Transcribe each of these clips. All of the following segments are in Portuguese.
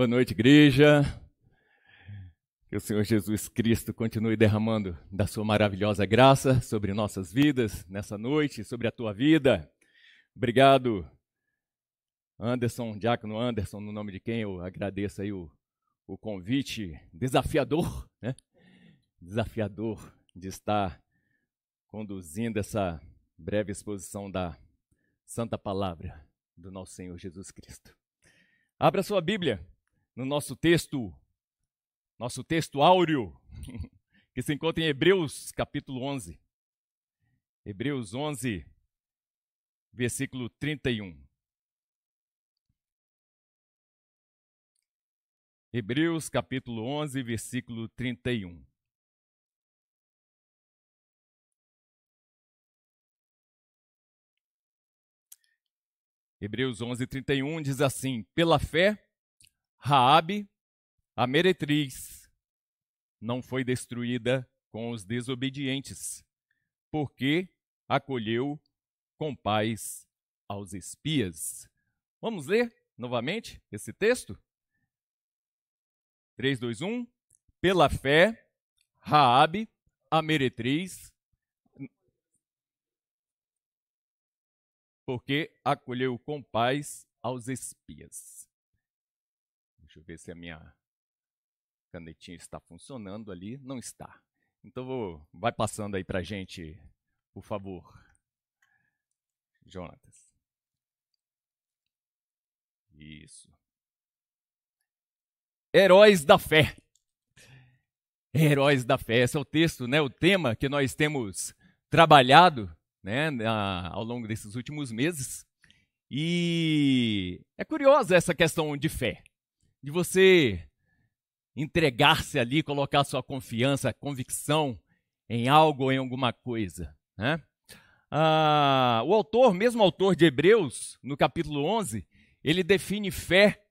Boa noite, igreja. Que o Senhor Jesus Cristo continue derramando da sua maravilhosa graça sobre nossas vidas nessa noite, sobre a tua vida. Obrigado, Anderson, Diácono Anderson, no nome de quem eu agradeço aí o, o convite desafiador, né? Desafiador de estar conduzindo essa breve exposição da Santa Palavra do nosso Senhor Jesus Cristo. Abra sua Bíblia no nosso texto, nosso texto áureo, que se encontra em Hebreus capítulo 11. Hebreus 11, versículo 31. Hebreus capítulo 11, versículo 31. Hebreus 11, 31 diz assim: Pela fé, Raabe, a meretriz, não foi destruída com os desobedientes, porque acolheu com paz aos espias. Vamos ler novamente esse texto? 3, 2, 1. Pela fé, Raabe, a meretriz, porque acolheu com paz aos espias. Deixa eu ver se a minha canetinha está funcionando ali. Não está. Então vou, vai passando aí para gente, por favor. Jonatas. Isso. Heróis da fé. Heróis da fé. Esse é o texto, né? O tema que nós temos trabalhado, né? Na, ao longo desses últimos meses. E é curiosa essa questão de fé de você entregar-se ali, colocar sua confiança, convicção em algo ou em alguma coisa. Né? Ah, o autor, mesmo autor de Hebreus, no capítulo 11, ele define fé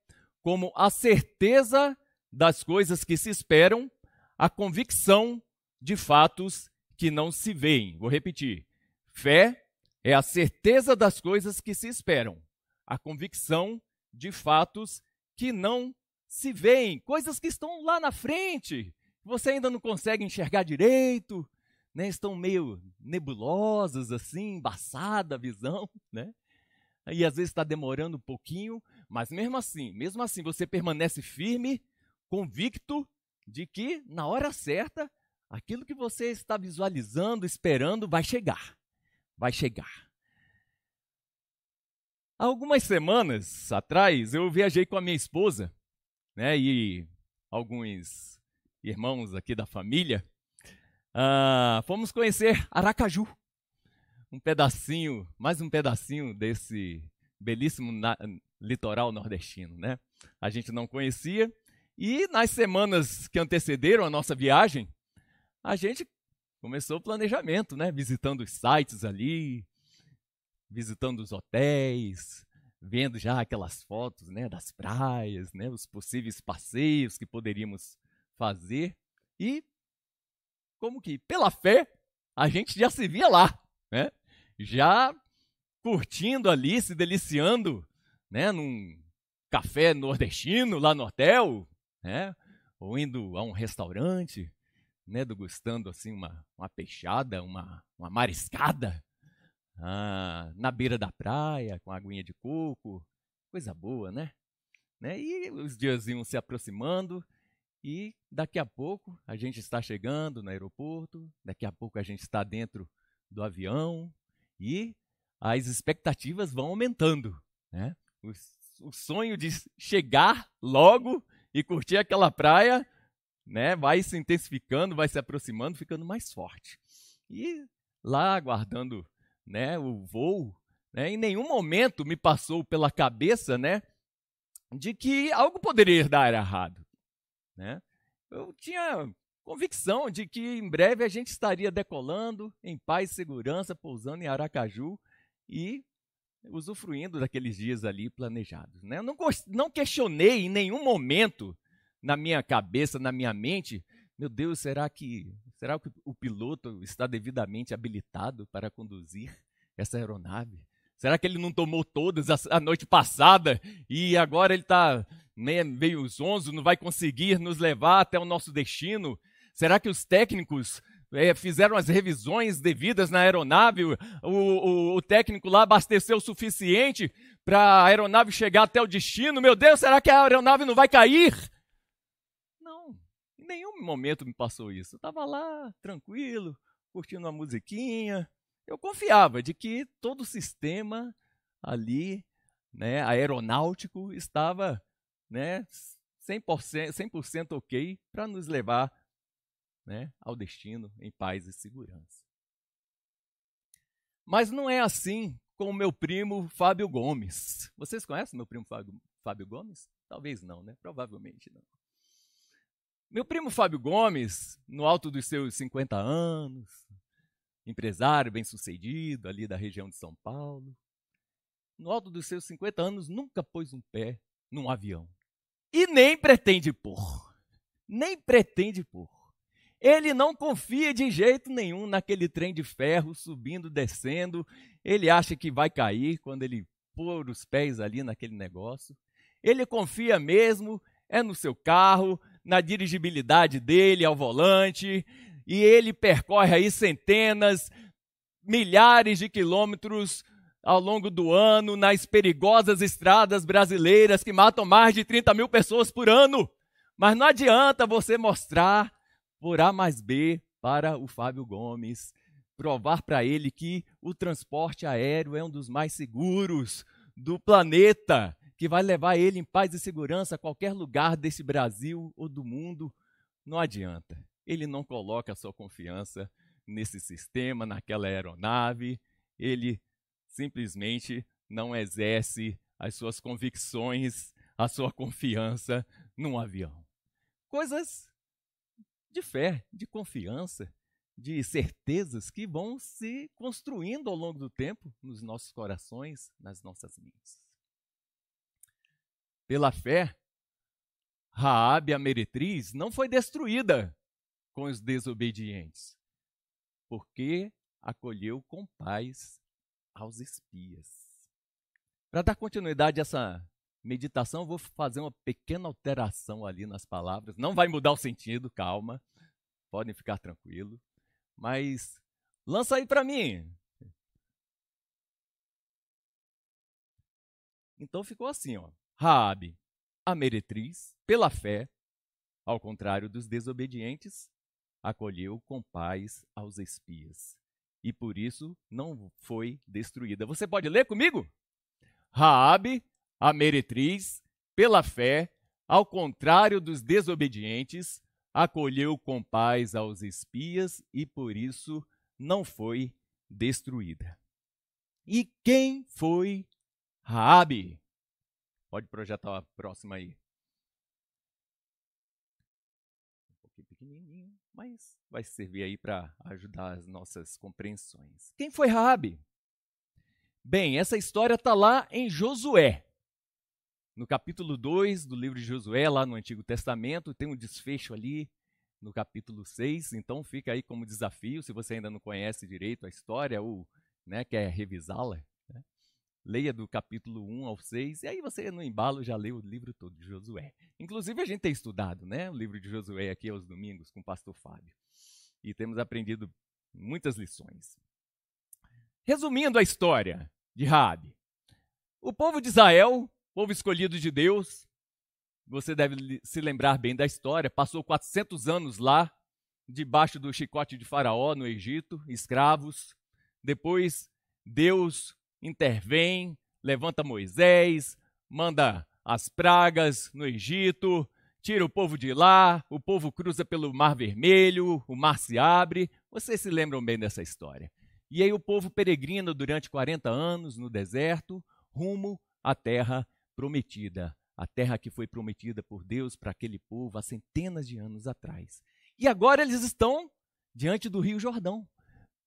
como a certeza das coisas que se esperam, a convicção de fatos que não se veem. Vou repetir. Fé é a certeza das coisas que se esperam, a convicção de fatos que não se veem, coisas que estão lá na frente, você ainda não consegue enxergar direito, né? estão meio nebulosas, assim, embaçada a visão, né? E às vezes está demorando um pouquinho, mas mesmo assim, mesmo assim, você permanece firme, convicto de que na hora certa, aquilo que você está visualizando, esperando, vai chegar. Vai chegar. Há algumas semanas atrás, eu viajei com a minha esposa né, e alguns irmãos aqui da família, ah, fomos conhecer Aracaju, um pedacinho, mais um pedacinho desse belíssimo litoral nordestino, né? A gente não conhecia e nas semanas que antecederam a nossa viagem, a gente começou o planejamento, né? Visitando os sites ali, visitando os hotéis, vendo já aquelas fotos né, das praias, né, os possíveis passeios que poderíamos fazer. E como que, pela fé, a gente já se via lá, né? já curtindo ali, se deliciando né, num café nordestino lá no hotel, né? ou indo a um restaurante, né, degustando assim uma, uma peixada, uma, uma mariscada, ah, na beira da praia, com aguinha de coco, coisa boa, né? né? E os dias iam se aproximando, e daqui a pouco a gente está chegando no aeroporto, daqui a pouco a gente está dentro do avião, e as expectativas vão aumentando, né? O, o sonho de chegar logo e curtir aquela praia, né? Vai se intensificando, vai se aproximando, ficando mais forte. E lá aguardando né, o voo, né, em nenhum momento me passou pela cabeça, né, de que algo poderia dar errado, né? Eu tinha convicção de que em breve a gente estaria decolando em paz e segurança, pousando em Aracaju e usufruindo daqueles dias ali planejados. Né? Não, não, questionei em nenhum momento na minha cabeça, na minha mente, meu Deus, será que Será que o piloto está devidamente habilitado para conduzir essa aeronave? Será que ele não tomou todas a noite passada e agora ele está né, meio zonzo, não vai conseguir nos levar até o nosso destino? Será que os técnicos é, fizeram as revisões devidas na aeronave? O, o, o técnico lá abasteceu o suficiente para a aeronave chegar até o destino? Meu Deus, será que a aeronave não vai cair? nenhum momento me passou isso. Eu tava lá, tranquilo, curtindo uma musiquinha. Eu confiava de que todo o sistema ali, né, aeronáutico, estava, né, 100%, 100 ok para nos levar né, ao destino em paz e segurança. Mas não é assim com o meu primo Fábio Gomes. Vocês conhecem meu primo Fábio, Fábio Gomes? Talvez não, né? Provavelmente não. Meu primo Fábio Gomes, no alto dos seus 50 anos, empresário bem-sucedido ali da região de São Paulo, no alto dos seus 50 anos nunca pôs um pé num avião. E nem pretende pôr. Nem pretende pôr. Ele não confia de jeito nenhum naquele trem de ferro subindo, descendo. Ele acha que vai cair quando ele pôr os pés ali naquele negócio. Ele confia mesmo é no seu carro, na dirigibilidade dele ao volante, e ele percorre aí centenas, milhares de quilômetros ao longo do ano nas perigosas estradas brasileiras que matam mais de 30 mil pessoas por ano. Mas não adianta você mostrar por A mais B para o Fábio Gomes, provar para ele que o transporte aéreo é um dos mais seguros do planeta que vai levar ele em paz e segurança a qualquer lugar desse Brasil ou do mundo, não adianta. Ele não coloca a sua confiança nesse sistema, naquela aeronave, ele simplesmente não exerce as suas convicções, a sua confiança num avião. Coisas de fé, de confiança, de certezas que vão se construindo ao longo do tempo nos nossos corações, nas nossas mentes. Pela fé, Raabe, a meretriz, não foi destruída com os desobedientes, porque acolheu com paz aos espias. Para dar continuidade a essa meditação, vou fazer uma pequena alteração ali nas palavras. Não vai mudar o sentido, calma. Podem ficar tranquilo. Mas lança aí para mim. Então ficou assim, ó. Raabe, a meretriz, pela fé, ao contrário dos desobedientes, acolheu com paz aos espias e por isso não foi destruída. Você pode ler comigo? Raabe, a meretriz, pela fé, ao contrário dos desobedientes, acolheu com paz aos espias e por isso não foi destruída. E quem foi Raabe? Pode projetar a próxima aí. Um pouquinho pequenininho, mas vai servir aí para ajudar as nossas compreensões. Quem foi Raabe? Bem, essa história está lá em Josué. No capítulo 2 do livro de Josué, lá no Antigo Testamento, tem um desfecho ali no capítulo 6. Então fica aí como desafio, se você ainda não conhece direito a história ou né, quer revisá-la, leia do capítulo 1 ao 6, e aí você no embalo já lê o livro todo de Josué. Inclusive a gente tem estudado, né, o livro de Josué aqui aos domingos com o pastor Fábio. E temos aprendido muitas lições. Resumindo a história de Rabi. O povo de Israel, povo escolhido de Deus, você deve se lembrar bem da história, passou 400 anos lá, debaixo do chicote de Faraó no Egito, escravos. Depois, Deus intervém, levanta Moisés, manda as pragas no Egito, tira o povo de lá, o povo cruza pelo Mar Vermelho, o mar se abre. Vocês se lembram bem dessa história. E aí o povo peregrina durante 40 anos no deserto, rumo à terra prometida, a terra que foi prometida por Deus para aquele povo há centenas de anos atrás. E agora eles estão diante do Rio Jordão,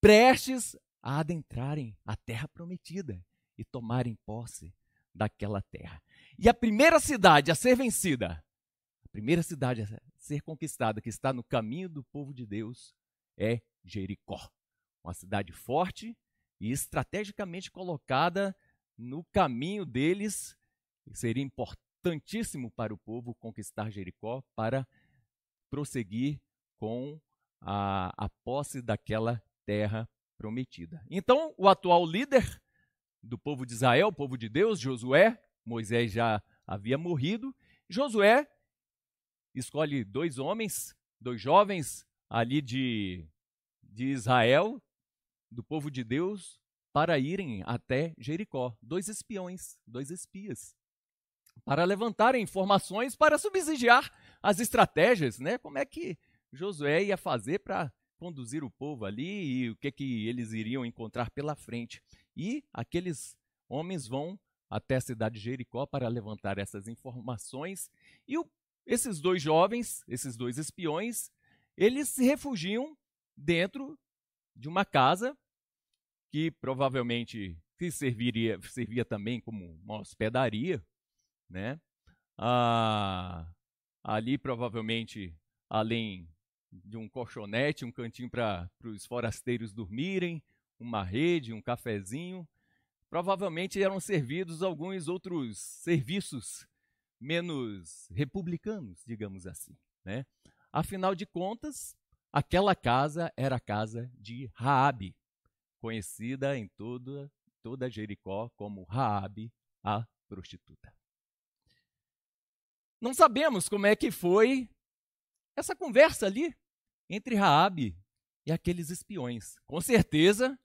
prestes a adentrarem a terra prometida e tomarem posse daquela terra. E a primeira cidade a ser vencida, a primeira cidade a ser conquistada que está no caminho do povo de Deus é Jericó. Uma cidade forte e estrategicamente colocada no caminho deles, seria importantíssimo para o povo conquistar Jericó para prosseguir com a, a posse daquela terra prometida. Então, o atual líder do povo de Israel, o povo de Deus, Josué, Moisés já havia morrido, Josué escolhe dois homens, dois jovens ali de, de Israel, do povo de Deus, para irem até Jericó. Dois espiões, dois espias. Para levantarem informações para subsidiar as estratégias, né? Como é que Josué ia fazer para conduzir o povo ali e o que, é que eles iriam encontrar pela frente. E aqueles homens vão até a cidade de Jericó para levantar essas informações. E o, esses dois jovens, esses dois espiões, eles se refugiam dentro de uma casa que provavelmente que serviria, servia também como uma hospedaria, né? Ah, ali provavelmente, além de um colchonete, um cantinho para os forasteiros dormirem, uma rede, um cafezinho. Provavelmente eram servidos alguns outros serviços menos republicanos, digamos assim. Né? Afinal de contas, aquela casa era a casa de Raabe, conhecida em toda, toda Jericó como Raabe, a prostituta. Não sabemos como é que foi essa conversa ali entre Raabe e aqueles espiões. Com certeza,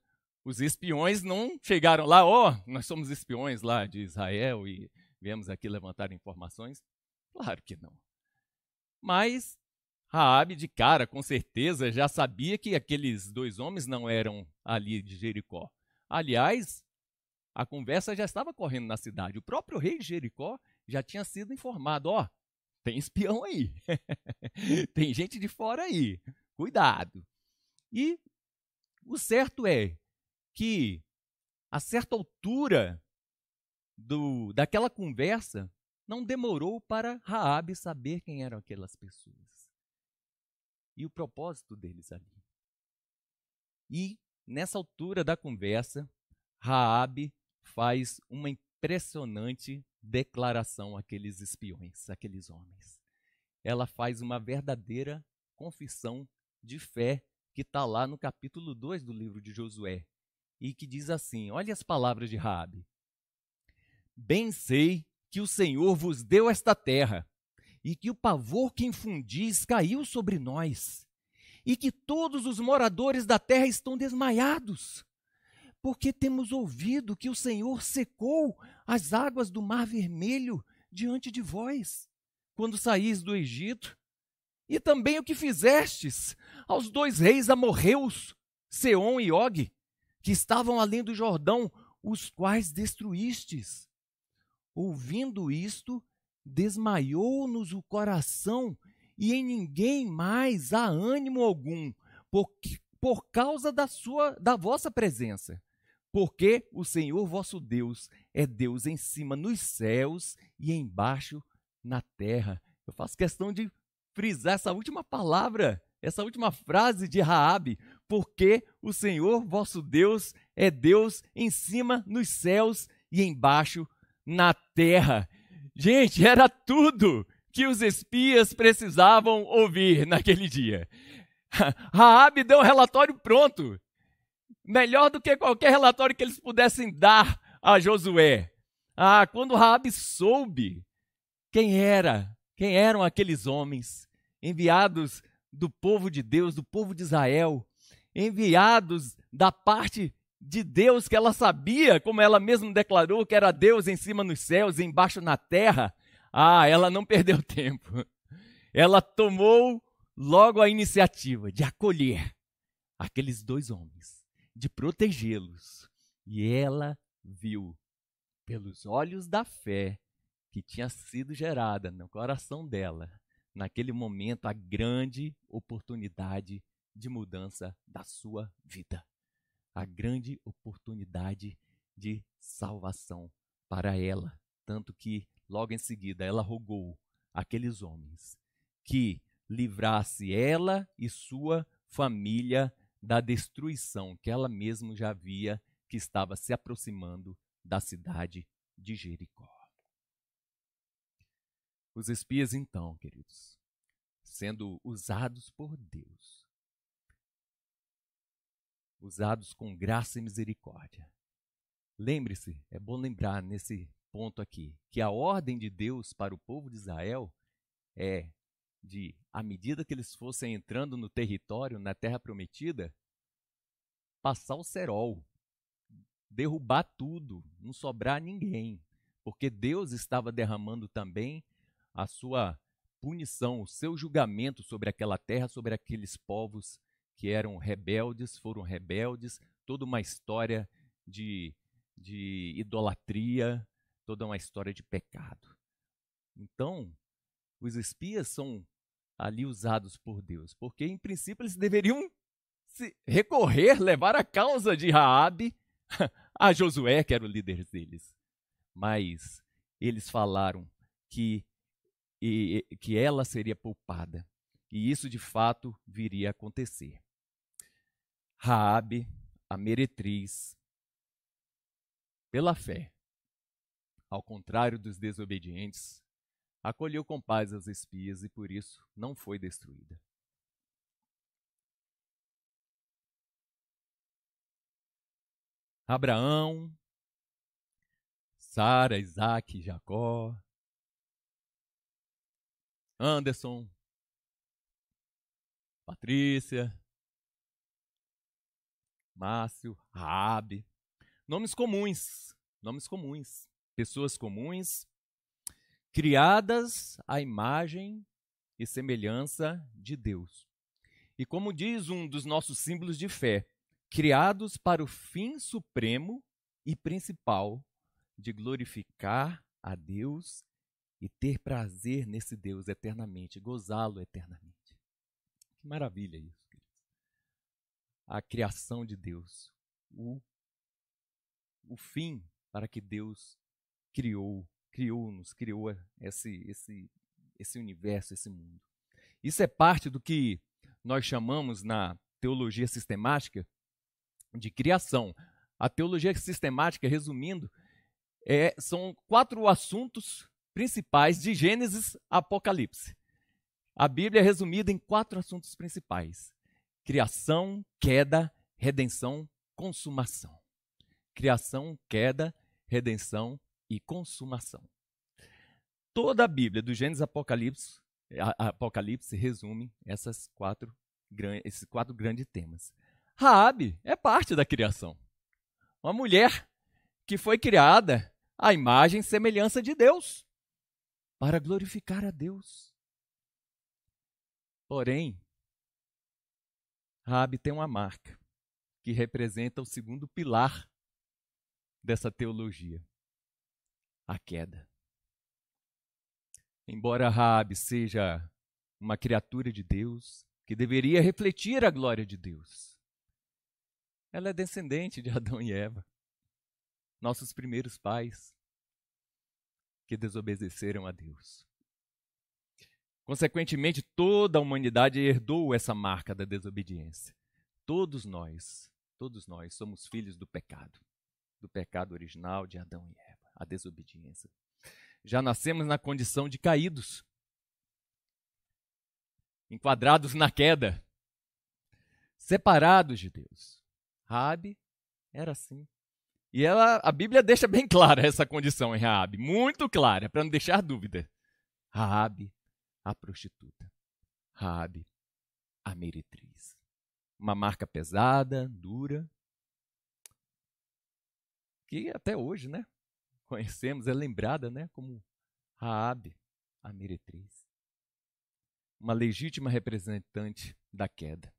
os espiões não chegaram lá, ó, oh, nós somos espiões lá de Israel e viemos aqui levantar informações. Claro que não. Mas Raabe de cara, com certeza, já sabia que aqueles dois homens não eram ali de Jericó. Aliás, a conversa já estava correndo na cidade. O próprio rei de Jericó já tinha sido informado, ó, oh, tem espião aí. tem gente de fora aí. Cuidado. E o certo é que a certa altura do, daquela conversa, não demorou para Raabe saber quem eram aquelas pessoas e o propósito deles ali. E nessa altura da conversa, Raabe faz uma impressionante declaração àqueles espiões, àqueles homens. Ela faz uma verdadeira confissão de fé que está lá no capítulo 2 do livro de Josué e que diz assim: Olha as palavras de Raabe. Bem sei que o Senhor vos deu esta terra e que o pavor que infundis caiu sobre nós e que todos os moradores da terra estão desmaiados porque temos ouvido que o Senhor secou as águas do Mar Vermelho diante de vós, quando saís do Egito, e também o que fizestes aos dois reis amorreus, Seom e Og, que estavam além do Jordão, os quais destruístes. Ouvindo isto, desmaiou-nos o coração, e em ninguém mais há ânimo algum, por, por causa da sua da vossa presença. Porque o Senhor vosso Deus é Deus em cima nos céus e embaixo na terra. Eu faço questão de frisar essa última palavra, essa última frase de Raabe, porque o Senhor vosso Deus é Deus em cima nos céus e embaixo na terra. Gente, era tudo que os espias precisavam ouvir naquele dia. Raabe deu um relatório pronto melhor do que qualquer relatório que eles pudessem dar a Josué. Ah, quando Raabe soube quem era, quem eram aqueles homens enviados do povo de Deus, do povo de Israel, enviados da parte de Deus que ela sabia, como ela mesma declarou que era Deus em cima nos céus e embaixo na terra. Ah, ela não perdeu tempo. Ela tomou logo a iniciativa de acolher aqueles dois homens de protegê-los. E ela viu, pelos olhos da fé que tinha sido gerada no coração dela, naquele momento, a grande oportunidade de mudança da sua vida. A grande oportunidade de salvação para ela. Tanto que, logo em seguida, ela rogou àqueles homens que livrasse ela e sua família da destruição que ela mesma já via que estava se aproximando da cidade de Jericó. Os espias, então, queridos, sendo usados por Deus, usados com graça e misericórdia. Lembre-se, é bom lembrar nesse ponto aqui, que a ordem de Deus para o povo de Israel é de, à medida que eles fossem entrando no território, na terra prometida, passar o cerol, derrubar tudo, não sobrar ninguém, porque Deus estava derramando também a sua punição, o seu julgamento sobre aquela terra, sobre aqueles povos que eram rebeldes, foram rebeldes, toda uma história de, de idolatria, toda uma história de pecado. Então, os espias são ali usados por Deus, porque em princípio eles deveriam recorrer, levar a causa de Raabe a Josué, que era o líder deles. Mas eles falaram que e, que ela seria poupada, e isso de fato viria a acontecer. Raabe, a meretriz, pela fé, ao contrário dos desobedientes, acolheu com paz as espias e por isso não foi destruída. Abraão, Sara, Isaac, Jacó, Anderson, Patrícia, Márcio, Raab. Nomes comuns, nomes comuns, pessoas comuns criadas à imagem e semelhança de Deus. E como diz um dos nossos símbolos de fé, criados para o fim supremo e principal de glorificar a Deus e ter prazer nesse Deus eternamente, gozá-lo eternamente. Que maravilha isso, queridos. A criação de Deus, o, o fim para que Deus criou criou, nos criou eh, esse, esse, esse universo, esse mundo. Isso é parte do que nós chamamos na teologia sistemática de criação. A teologia sistemática, resumindo, é, são quatro assuntos principais de Gênesis Apocalipse. A Bíblia é resumida em quatro assuntos principais: criação, queda, redenção, consumação. Criação, queda, redenção, e consumação. Toda a Bíblia, do Gênesis Apocalipse, Apocalipse resume essas quatro, esses quatro grandes temas. Raabe é parte da criação. Uma mulher que foi criada à imagem e semelhança de Deus para glorificar a Deus. Porém, Raabe tem uma marca que representa o segundo pilar dessa teologia a queda. Embora Raabe seja uma criatura de Deus, que deveria refletir a glória de Deus, ela é descendente de Adão e Eva, nossos primeiros pais, que desobedeceram a Deus. Consequentemente, toda a humanidade herdou essa marca da desobediência. Todos nós, todos nós somos filhos do pecado, do pecado original de Adão e Eva a desobediência. Já nascemos na condição de caídos, enquadrados na queda, separados de Deus. Raabe era assim. E ela, a Bíblia deixa bem clara essa condição em Raabe, muito clara, para não deixar dúvida. Raabe, a prostituta. Raabe, a meretriz. Uma marca pesada, dura, que até hoje, né? conhecemos, é lembrada né, como Raabe, a meretriz. Uma legítima representante da queda.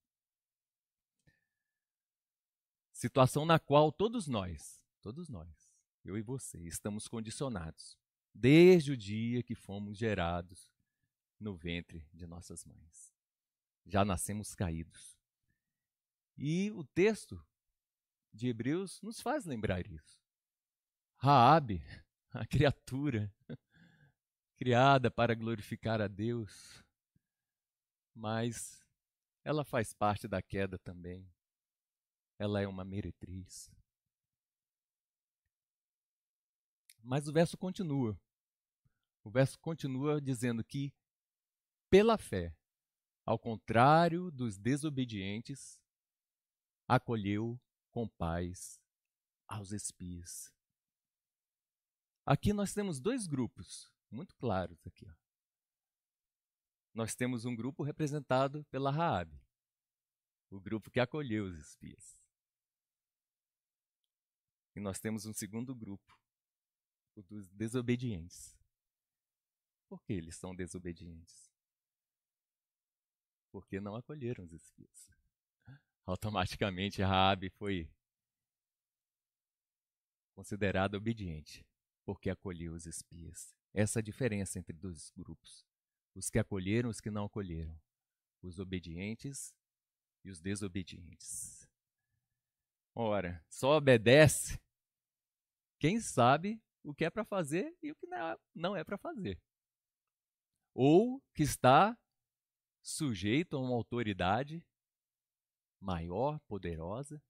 Situação na qual todos nós, todos nós, eu e você, estamos condicionados desde o dia que fomos gerados no ventre de nossas mães. Já nascemos caídos. E o texto de Hebreus nos faz lembrar isso. Raabe, a criatura criada para glorificar a Deus, mas ela faz parte da queda também. Ela é uma meretriz. Mas o verso continua. O verso continua dizendo que pela fé, ao contrário dos desobedientes, acolheu com paz aos espias. Aqui nós temos dois grupos, muito claros aqui. Ó. Nós temos um grupo representado pela Raabe, o grupo que acolheu os espias. E nós temos um segundo grupo, o dos desobedientes. Por que eles são desobedientes? Porque não acolheram os espias. Automaticamente Raabe foi considerada obediente porque acolheu os espias. Essa é a diferença entre dois grupos: os que acolheram, os que não acolheram, os obedientes e os desobedientes. Ora, só obedece quem sabe o que é para fazer e o que não é, é para fazer. Ou que está sujeito a uma autoridade maior, poderosa,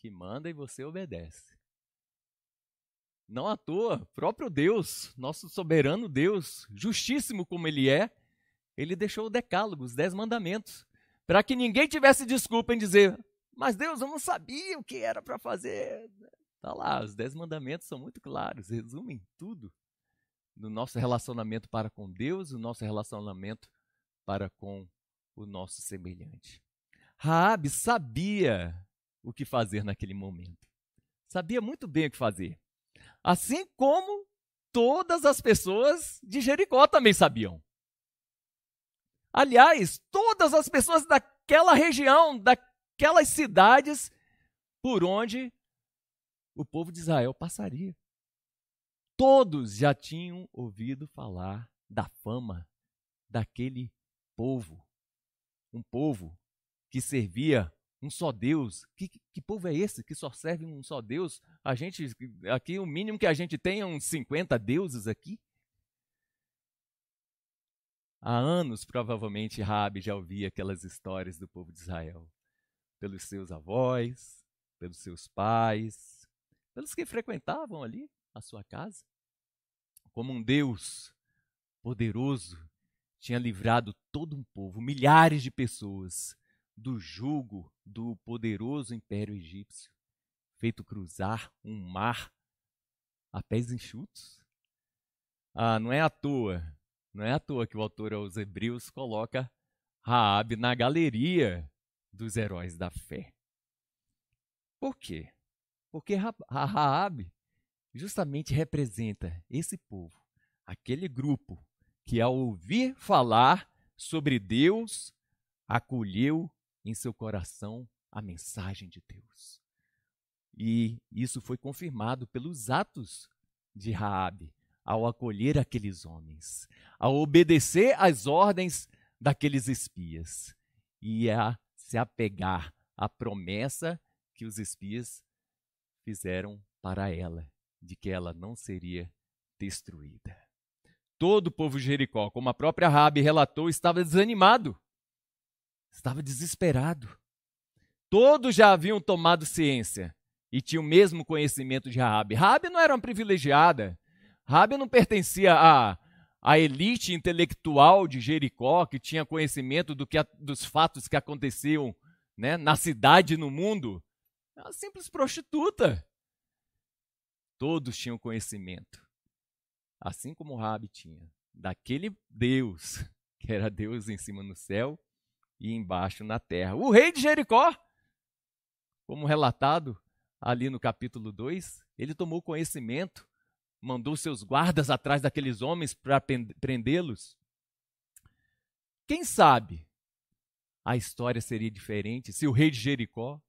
que manda e você obedece. Não à toa, próprio Deus, nosso soberano Deus, justíssimo como ele é, ele deixou o decálogo, os dez mandamentos, para que ninguém tivesse desculpa em dizer, mas Deus, eu não sabia o que era para fazer. Tá lá, os dez mandamentos são muito claros, resumem tudo no nosso relacionamento para com Deus, o nosso relacionamento para com o nosso semelhante. Raabe sabia o que fazer naquele momento. Sabia muito bem o que fazer. Assim como todas as pessoas de Jericó também sabiam. Aliás, todas as pessoas daquela região, daquelas cidades por onde o povo de Israel passaria. Todos já tinham ouvido falar da fama daquele povo. Um povo que servia um só Deus. Que, que povo é esse que só serve um só Deus? A gente aqui o mínimo que a gente tem é uns 50 deuses aqui. Há anos, provavelmente, Rabi já ouvia aquelas histórias do povo de Israel, pelos seus avós, pelos seus pais, pelos que frequentavam ali a sua casa, como um Deus poderoso tinha livrado todo um povo, milhares de pessoas do jugo do poderoso império egípcio, feito cruzar um mar a pés enxutos? Ah, não é à toa, não é à toa que o autor aos Hebreus coloca Raabe na galeria dos heróis da fé. Por quê? Porque Raabe justamente representa esse povo, aquele grupo que ao ouvir falar sobre Deus, acolheu em seu coração a mensagem de Deus. E isso foi confirmado pelos atos de Raabe ao acolher aqueles homens, ao obedecer às ordens daqueles espias e a se apegar à promessa que os espias fizeram para ela, de que ela não seria destruída. Todo o povo de Jericó, como a própria Raabe relatou, estava desanimado estava desesperado. Todos já haviam tomado ciência e tinham o mesmo conhecimento de Raabe. Raabe não era uma privilegiada. Raabe não pertencia à, à elite intelectual de Jericó, que tinha conhecimento do que, dos fatos que aconteciam né, na cidade e no mundo. Era é uma simples prostituta. Todos tinham conhecimento, assim como Raabe tinha, daquele Deus, que era Deus em cima no céu e embaixo na terra. O rei de Jericó, como relatado ali no capítulo 2, ele tomou conhecimento, mandou seus guardas atrás daqueles homens para prendê-los. Quem sabe a história seria diferente se o rei de Jericó,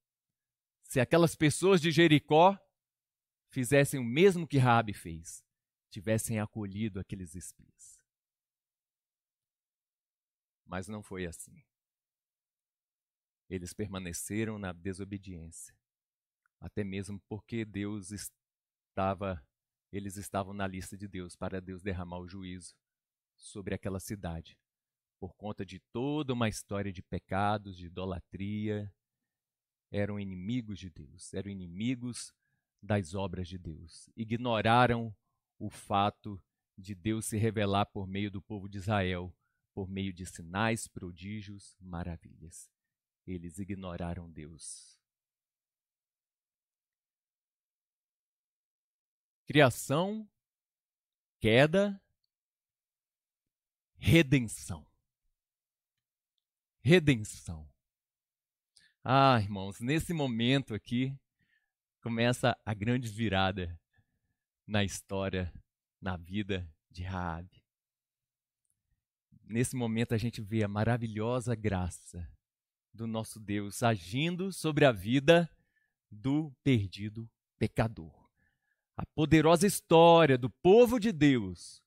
se aquelas pessoas de Jericó fizessem o mesmo que Raabe fez, tivessem acolhido aqueles espias. Mas não foi assim. Eles permaneceram na desobediência. Até mesmo porque Deus estava, eles estavam na lista de Deus para Deus derramar o juízo sobre aquela cidade, por conta de toda uma história de pecados, de idolatria, eram inimigos de Deus, eram inimigos das obras de Deus. Ignoraram o fato de Deus se revelar por meio do povo de Israel, por meio de sinais, prodígios, maravilhas. Eles ignoraram Deus. Criação, queda, redenção. Redenção. Ah, irmãos, nesse momento aqui começa a grande virada na história, na vida de Raabe. Nesse momento a gente vê a maravilhosa graça do nosso Deus agindo sobre a vida do perdido pecador. A poderosa história do povo de Deus,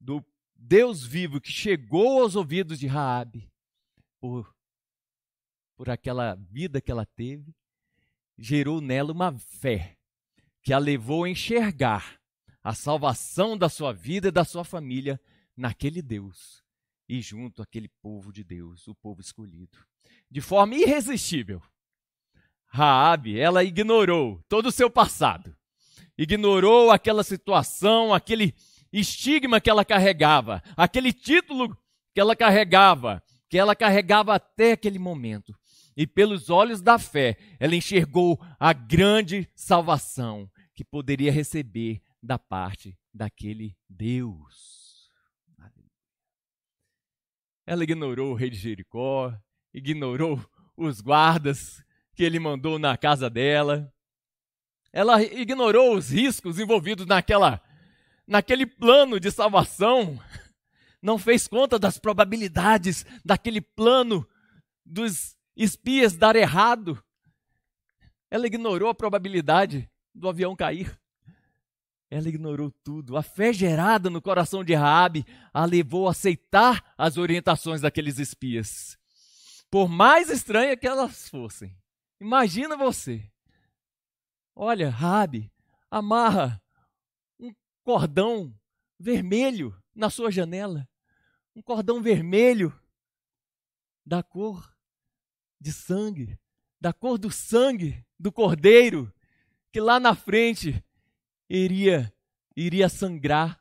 do Deus vivo que chegou aos ouvidos de Raabe por por aquela vida que ela teve, gerou nela uma fé que a levou a enxergar a salvação da sua vida e da sua família naquele Deus e junto aquele povo de Deus, o povo escolhido. De forma irresistível, Raabe, ela ignorou todo o seu passado. Ignorou aquela situação, aquele estigma que ela carregava, aquele título que ela carregava, que ela carregava até aquele momento. E pelos olhos da fé, ela enxergou a grande salvação que poderia receber da parte daquele Deus. Ela ignorou o rei de Jericó, ignorou os guardas que ele mandou na casa dela. Ela ignorou os riscos envolvidos naquela naquele plano de salvação. Não fez conta das probabilidades daquele plano dos espias dar errado. Ela ignorou a probabilidade do avião cair. Ela ignorou tudo. A fé gerada no coração de Raabe a levou a aceitar as orientações daqueles espias. Por mais estranhas que elas fossem. Imagina você. Olha, Raabe, amarra um cordão vermelho na sua janela. Um cordão vermelho da cor de sangue, da cor do sangue do cordeiro, que lá na frente iria, iria sangrar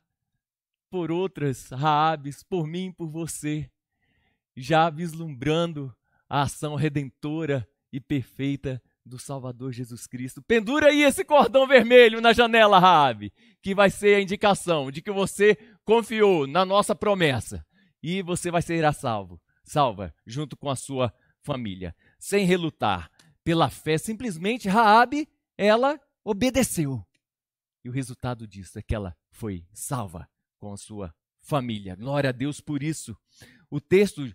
por outras Raabes, por mim, por você, já vislumbrando a ação redentora e perfeita do Salvador Jesus Cristo. Pendura aí esse cordão vermelho na janela, Raabe, que vai ser a indicação de que você confiou na nossa promessa e você vai ser a salvo, salva, junto com a sua família, sem relutar. Pela fé, simplesmente Raabe, ela obedeceu. E o resultado disso é que ela foi salva com a sua família. Glória a Deus por isso. O texto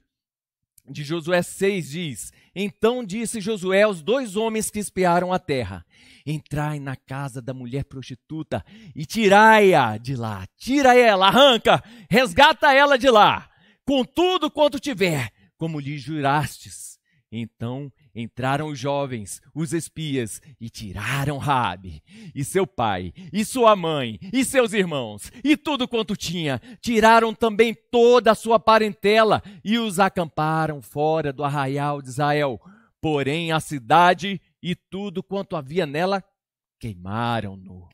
de Josué 6 diz: Então disse Josué aos dois homens que espiaram a terra: Entrai na casa da mulher prostituta e tirai-a de lá, tira ela, arranca, resgata ela de lá, com tudo quanto tiver, como lhe jurastes. Então Entraram os jovens, os espias, e tiraram Raabe, e seu pai, e sua mãe, e seus irmãos, e tudo quanto tinha. Tiraram também toda a sua parentela e os acamparam fora do arraial de Israel. Porém, a cidade e tudo quanto havia nela queimaram-no.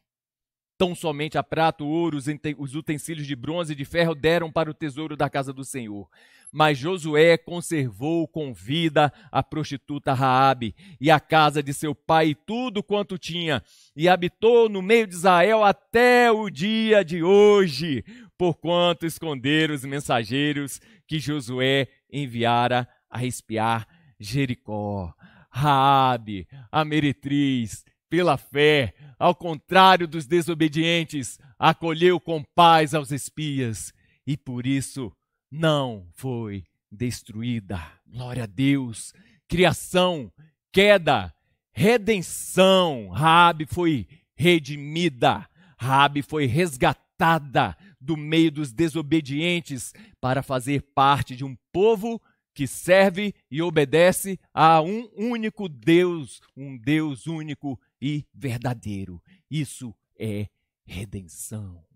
Tão somente a prata, o ouro, os utensílios de bronze e de ferro deram para o tesouro da casa do Senhor. Mas Josué conservou com vida a prostituta Raabe e a casa de seu pai e tudo quanto tinha, e habitou no meio de Israel até o dia de hoje, porquanto esconderam os mensageiros que Josué enviara a espiar Jericó. Raabe, a meretriz, pela fé, ao contrário dos desobedientes, acolheu com paz aos espias e por isso não foi destruída. Glória a Deus! Criação, queda, redenção. Rabi foi redimida. Rabi foi resgatada do meio dos desobedientes para fazer parte de um povo que serve e obedece a um único Deus, um Deus único e verdadeiro. Isso é redenção.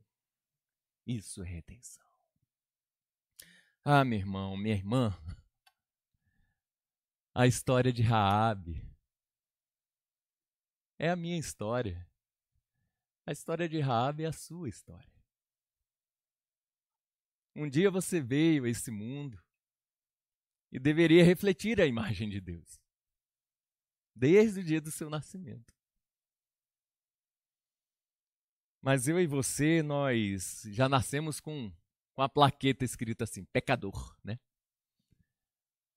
Isso é redenção. Ah, meu irmão, minha irmã, a história de Raabe é a minha história. A história de Raabe é a sua história. Um dia você veio a esse mundo e deveria refletir a imagem de Deus. Desde o dia do seu nascimento. Mas eu e você, nós já nascemos com, com a plaqueta escrita assim, pecador, né?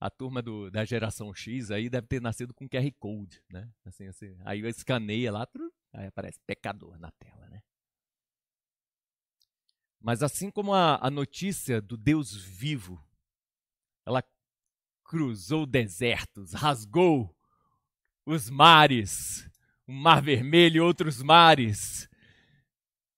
A turma do, da geração X aí deve ter nascido com QR Code, né? Assim, assim, aí eu escaneia lá, aí aparece pecador na tela, né? Mas assim como a, a notícia do Deus vivo, ela cruzou desertos, rasgou os mares, o um mar vermelho e outros mares,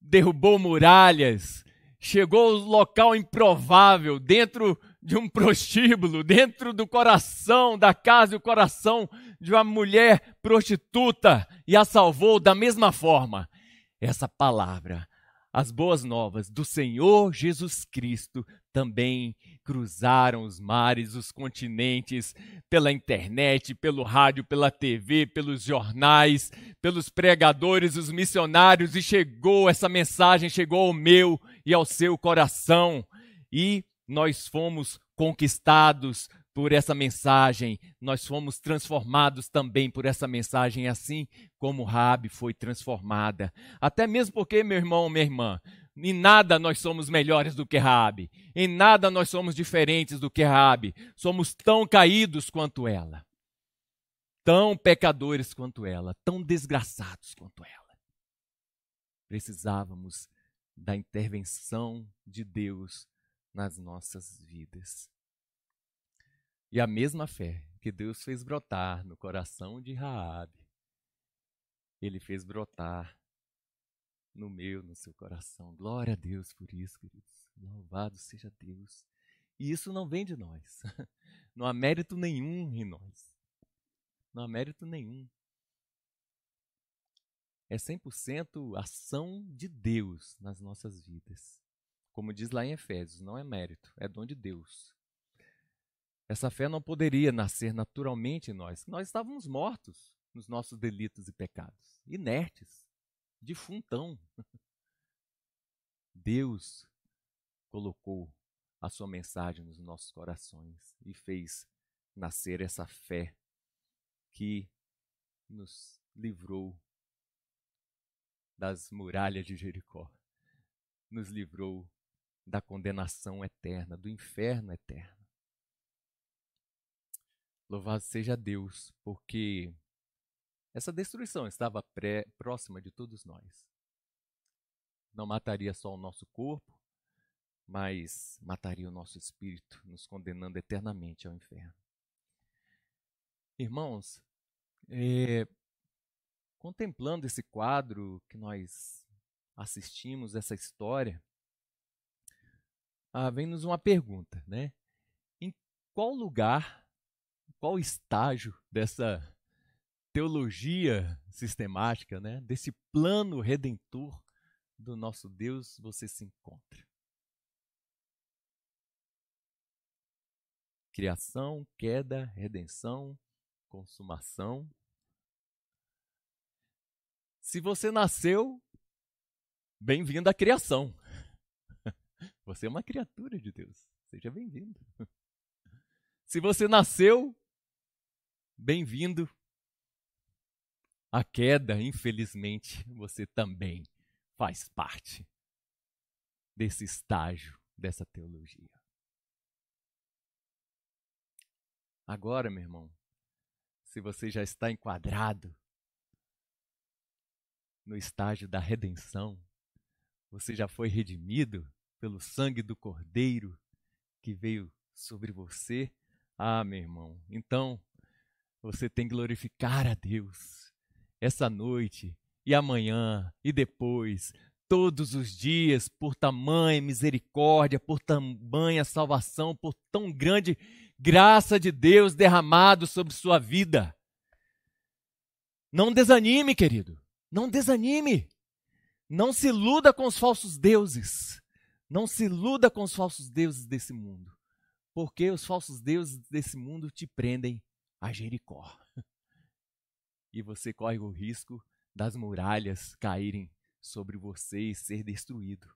derrubou muralhas, chegou ao local improvável, dentro de um prostíbulo, dentro do coração da casa e o coração de uma mulher prostituta e a salvou da mesma forma. Essa palavra as boas novas do Senhor Jesus Cristo também cruzaram os mares, os continentes, pela internet, pelo rádio, pela TV, pelos jornais, pelos pregadores, os missionários, e chegou essa mensagem, chegou ao meu e ao seu coração, e nós fomos conquistados por essa mensagem, nós fomos transformados também por essa mensagem, é assim como Rabi foi transformada. Até mesmo porque, meu irmão, minha irmã, em nada nós somos melhores do que Rabi, em nada nós somos diferentes do que Rabi, somos tão caídos quanto ela, tão pecadores quanto ela, tão desgraçados quanto ela. Precisávamos da intervenção de Deus nas nossas vidas. E a mesma fé que Deus fez brotar no coração de Raabe, ele fez brotar no meu, no seu coração. Glória a Deus por isso, queridos. Louvado seja Deus. E isso não vem de nós. Não há mérito nenhum em nós. Não há mérito nenhum. É 100% ação de Deus nas nossas vidas. Como diz lá em Efésios, não é mérito, é dom de Deus. Essa fé não poderia nascer naturalmente em nós. Nós estávamos mortos nos nossos delitos e pecados, inertes, defuntão. Deus colocou a sua mensagem nos nossos corações e fez nascer essa fé que nos livrou das muralhas de Jericó, nos livrou da condenação eterna, do inferno eterno. Louvado seja Deus, porque essa destruição estava pré, próxima de todos nós. Não mataria só o nosso corpo, mas mataria o nosso espírito, nos condenando eternamente ao inferno. Irmãos, é, contemplando esse quadro que nós assistimos, essa história, ah, vem-nos uma pergunta, né? Em qual lugar qual estágio dessa teologia sistemática, né, desse plano redentor do nosso Deus você se encontra? Criação, queda, redenção, consumação. Se você nasceu, bem-vindo à criação. Você é uma criatura de Deus. Seja bem-vindo. Se você nasceu, bem-vindo. A queda, infelizmente, você também faz parte desse estágio, dessa teologia. Agora, meu irmão, se você já está enquadrado no estágio da redenção, você já foi redimido pelo sangue do Cordeiro que veio sobre você. Ah, meu irmão, então você tem que glorificar a Deus essa noite e amanhã e depois, todos os dias, por tamanha misericórdia, por tamanha salvação, por tão grande graça de Deus derramado sobre sua vida. Não desanime, querido. Não desanime. Não se iluda com os falsos deuses. Não se iluda com os falsos deuses desse mundo. Porque os falsos deuses desse mundo te prendem a Jericó. E você corre o risco das muralhas caírem sobre você e ser destruído.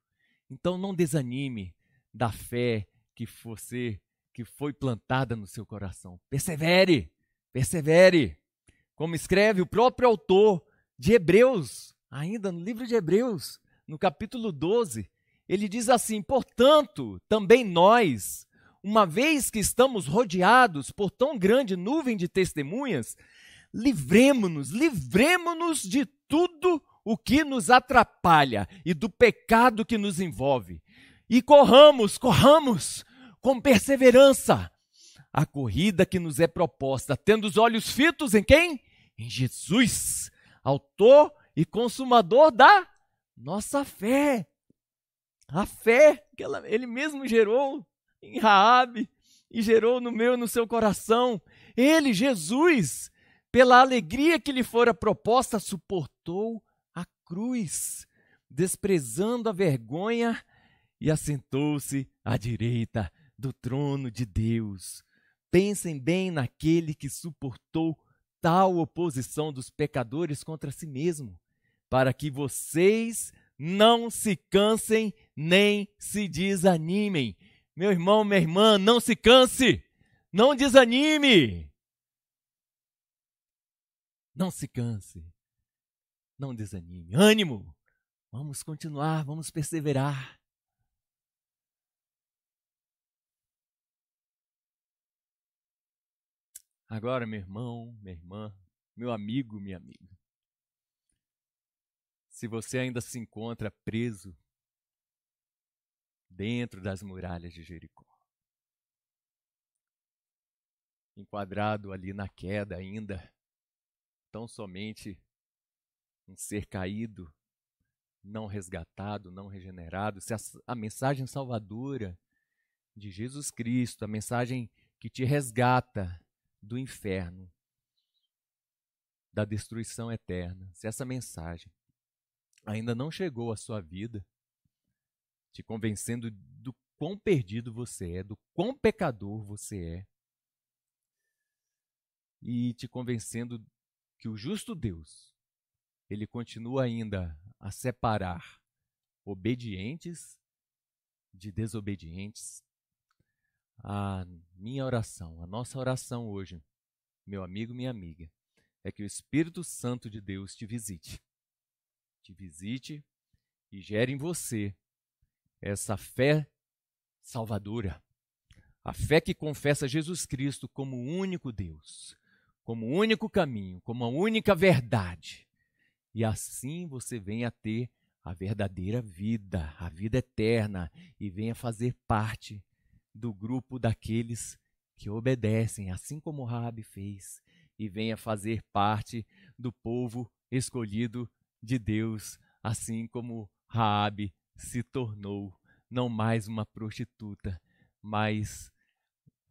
Então não desanime da fé que você que foi plantada no seu coração. Persevere, persevere. Como escreve o próprio autor de Hebreus, ainda no livro de Hebreus, no capítulo 12, ele diz assim: "Portanto, também nós, uma vez que estamos rodeados por tão grande nuvem de testemunhas, livremo-nos, livremo-nos de tudo o que nos atrapalha e do pecado que nos envolve. E corramos, corramos com perseverança a corrida que nos é proposta, tendo os olhos fitos em quem? Em Jesus, autor e consumador da nossa fé. A fé que ela, ele mesmo gerou em Raabe e gerou no meu e no seu coração. Ele, Jesus, pela alegria que lhe fora proposta, suportou a cruz, desprezando a vergonha e assentou-se à direita do trono de Deus. Pensem bem naquele que suportou tal oposição dos pecadores contra si mesmo, para que vocês não se cansem nem se desanimem. Meu irmão, minha irmã, não se canse, não desanime. Não se canse, não desanime. Ânimo, vamos continuar, vamos perseverar. Agora, meu irmão, minha irmã, meu amigo, minha amiga, se você ainda se encontra preso dentro das muralhas de Jericó. Enquadrado ali na queda ainda, tão somente um ser caído, não resgatado, não regenerado, se a, a mensagem salvadora de Jesus Cristo, a mensagem que te resgata do inferno, da destruição eterna, se essa mensagem ainda não chegou à sua vida, te convencendo do quão perdido você é, do quão pecador você é, e te convencendo que o justo Deus, ele continua ainda a separar obedientes de desobedientes. A minha oração, a nossa oração hoje, meu amigo, minha amiga, é que o Espírito Santo de Deus te visite. Te visite e gere em você essa fé salvadora, a fé que confessa Jesus Cristo como o único Deus, como o único caminho, como a única verdade. E assim você vem a ter a verdadeira vida, a vida eterna, e venha fazer parte do grupo daqueles que obedecem, assim como Rabi fez, e venha fazer parte do povo escolhido de Deus, assim como Raabe se tornou não mais uma prostituta, mas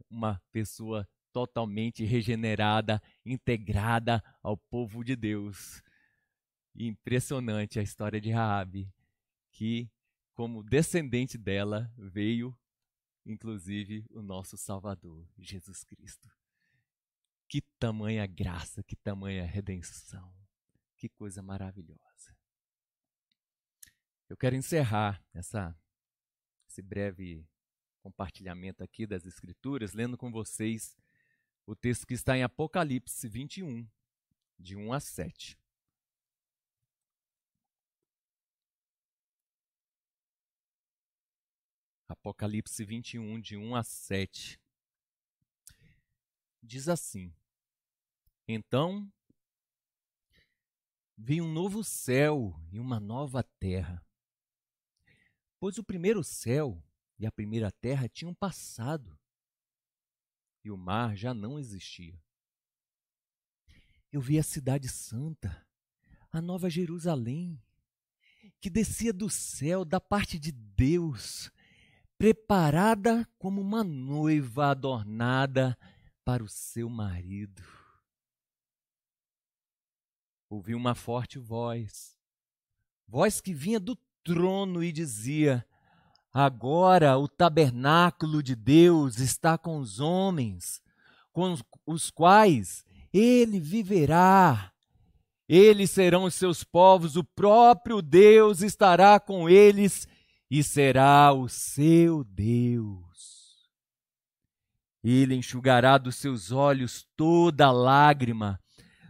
uma pessoa totalmente regenerada, integrada ao povo de Deus. Impressionante a história de Raabe, que como descendente dela veio inclusive o nosso Salvador, Jesus Cristo. Que tamanha graça, que tamanha redenção. Que coisa maravilhosa. Eu quero encerrar essa, esse breve compartilhamento aqui das Escrituras, lendo com vocês o texto que está em Apocalipse 21, de 1 a 7. Apocalipse 21, de 1 a 7. Diz assim: Então vi um novo céu e uma nova terra Pois o primeiro céu e a primeira terra tinham passado, e o mar já não existia. Eu vi a Cidade Santa, a Nova Jerusalém, que descia do céu da parte de Deus, preparada como uma noiva adornada para o seu marido. Ouvi uma forte voz, voz que vinha do trono e dizia: Agora o tabernáculo de Deus está com os homens, com os quais ele viverá. Eles serão os seus povos, o próprio Deus estará com eles e será o seu Deus. Ele enxugará dos seus olhos toda lágrima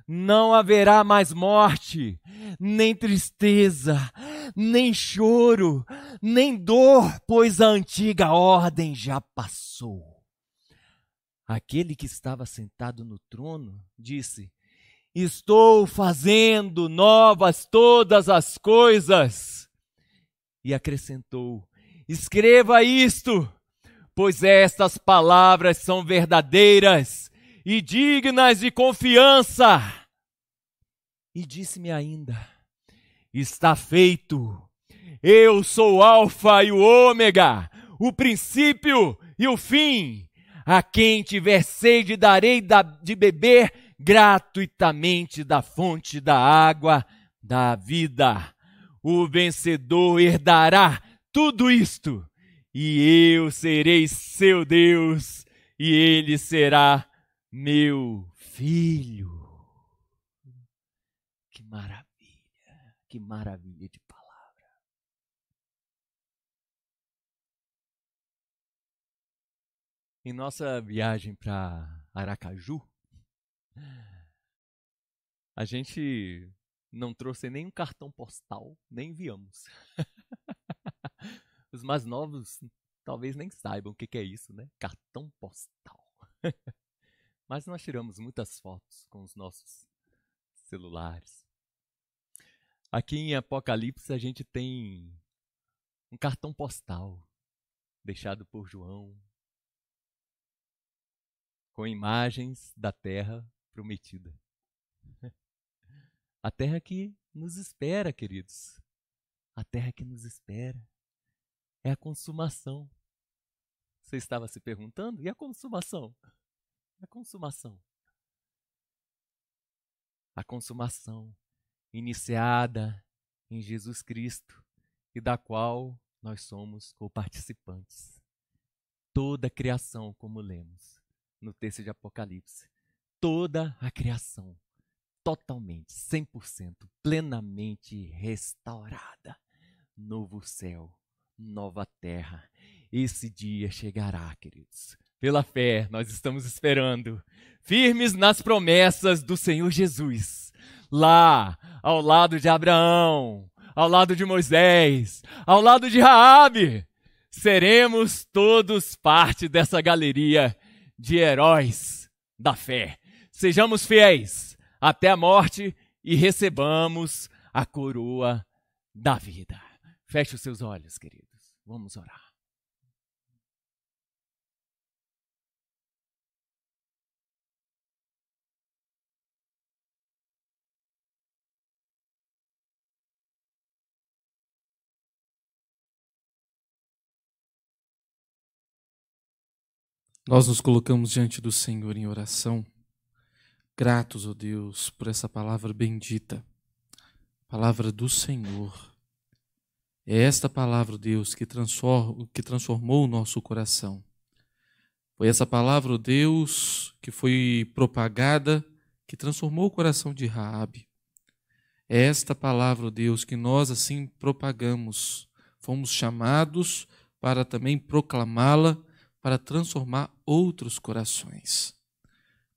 não haverá mais morte, nem tristeza, nem choro, nem dor, pois a antiga ordem já passou. Aquele que estava sentado no trono disse: Estou fazendo novas todas as coisas. E acrescentou: Escreva isto, pois estas palavras são verdadeiras e dignas de confiança. E disse-me ainda: Está feito. Eu sou o Alfa e o Ômega, o princípio e o fim. A quem tiver sede, darei de beber gratuitamente da fonte da água da vida. O vencedor herdará tudo isto, e eu serei seu Deus, e ele será meu filho. Que maravilha de palavra! Em nossa viagem para Aracaju, a gente não trouxe nenhum cartão postal, nem enviamos. Os mais novos talvez nem saibam o que é isso, né? Cartão postal. Mas nós tiramos muitas fotos com os nossos celulares. Aqui em Apocalipse a gente tem um cartão postal deixado por João com imagens da terra prometida. A terra que nos espera, queridos. A terra que nos espera é a consumação. Você estava se perguntando? E a consumação? A consumação. A consumação iniciada em Jesus Cristo e da qual nós somos coparticipantes. Toda a criação, como lemos no texto de Apocalipse, toda a criação totalmente, 100%, plenamente restaurada. Novo céu, nova terra. Esse dia chegará, queridos. Pela fé, nós estamos esperando, firmes nas promessas do Senhor Jesus, lá, ao lado de Abraão, ao lado de Moisés, ao lado de Raabe, seremos todos parte dessa galeria de heróis da fé. Sejamos fiéis até a morte e recebamos a coroa da vida. Feche os seus olhos, queridos. Vamos orar. Nós nos colocamos diante do Senhor em oração, gratos, ó oh Deus, por essa palavra bendita, palavra do Senhor. É esta palavra, Deus, que, transform, que transformou o nosso coração. Foi essa palavra, ó oh Deus, que foi propagada, que transformou o coração de Raabe. É esta palavra, ó oh Deus, que nós assim propagamos. Fomos chamados para também proclamá-la para transformar outros corações.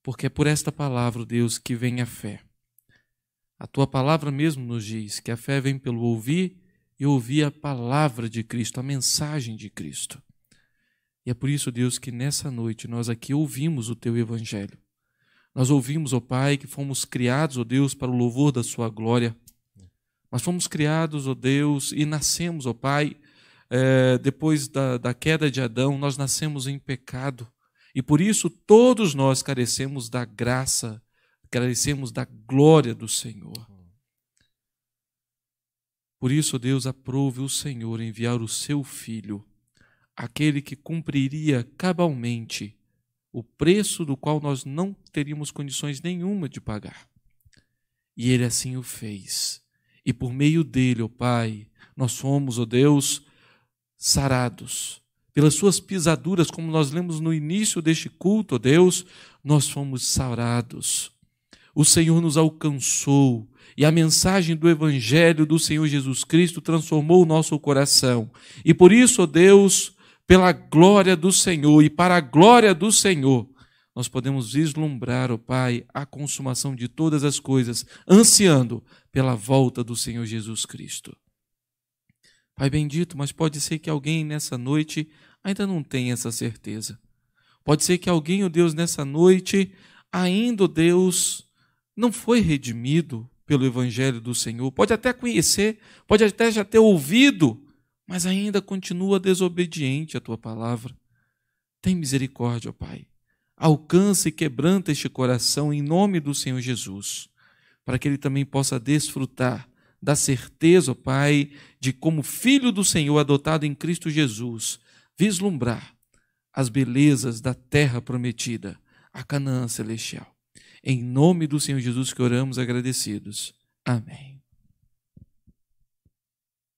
Porque é por esta palavra, Deus, que vem a fé. A tua palavra mesmo nos diz que a fé vem pelo ouvir e ouvir a palavra de Cristo, a mensagem de Cristo. E é por isso, Deus, que nessa noite nós aqui ouvimos o teu evangelho. Nós ouvimos, ó oh Pai, que fomos criados, ó oh Deus, para o louvor da sua glória. Nós fomos criados, ó oh Deus, e nascemos, ó Pai, é, depois da, da queda de Adão, nós nascemos em pecado. E por isso todos nós carecemos da graça, carecemos da glória do Senhor. Por isso, Deus aprove o Senhor enviar o seu Filho, aquele que cumpriria cabalmente o preço do qual nós não teríamos condições nenhuma de pagar. E ele assim o fez. E por meio dele, ó oh Pai, nós somos, ó oh Deus, sarados. Pelas suas pisaduras, como nós lemos no início deste culto, Deus, nós fomos sarados. O Senhor nos alcançou e a mensagem do Evangelho do Senhor Jesus Cristo transformou o nosso coração. E por isso, Deus, pela glória do Senhor e para a glória do Senhor, nós podemos vislumbrar, ó oh Pai, a consumação de todas as coisas, ansiando pela volta do Senhor Jesus Cristo. Pai bendito, mas pode ser que alguém nessa noite ainda não tenha essa certeza. Pode ser que alguém, ó oh Deus, nessa noite, ainda, oh Deus, não foi redimido pelo Evangelho do Senhor. Pode até conhecer, pode até já ter ouvido, mas ainda continua desobediente à tua palavra. Tem misericórdia, ó oh Pai. Alcança e quebranta este coração em nome do Senhor Jesus, para que ele também possa desfrutar da certeza, ó Pai, de como filho do Senhor adotado em Cristo Jesus, vislumbrar as belezas da terra prometida, a Canaã celestial. Em nome do Senhor Jesus que oramos agradecidos. Amém.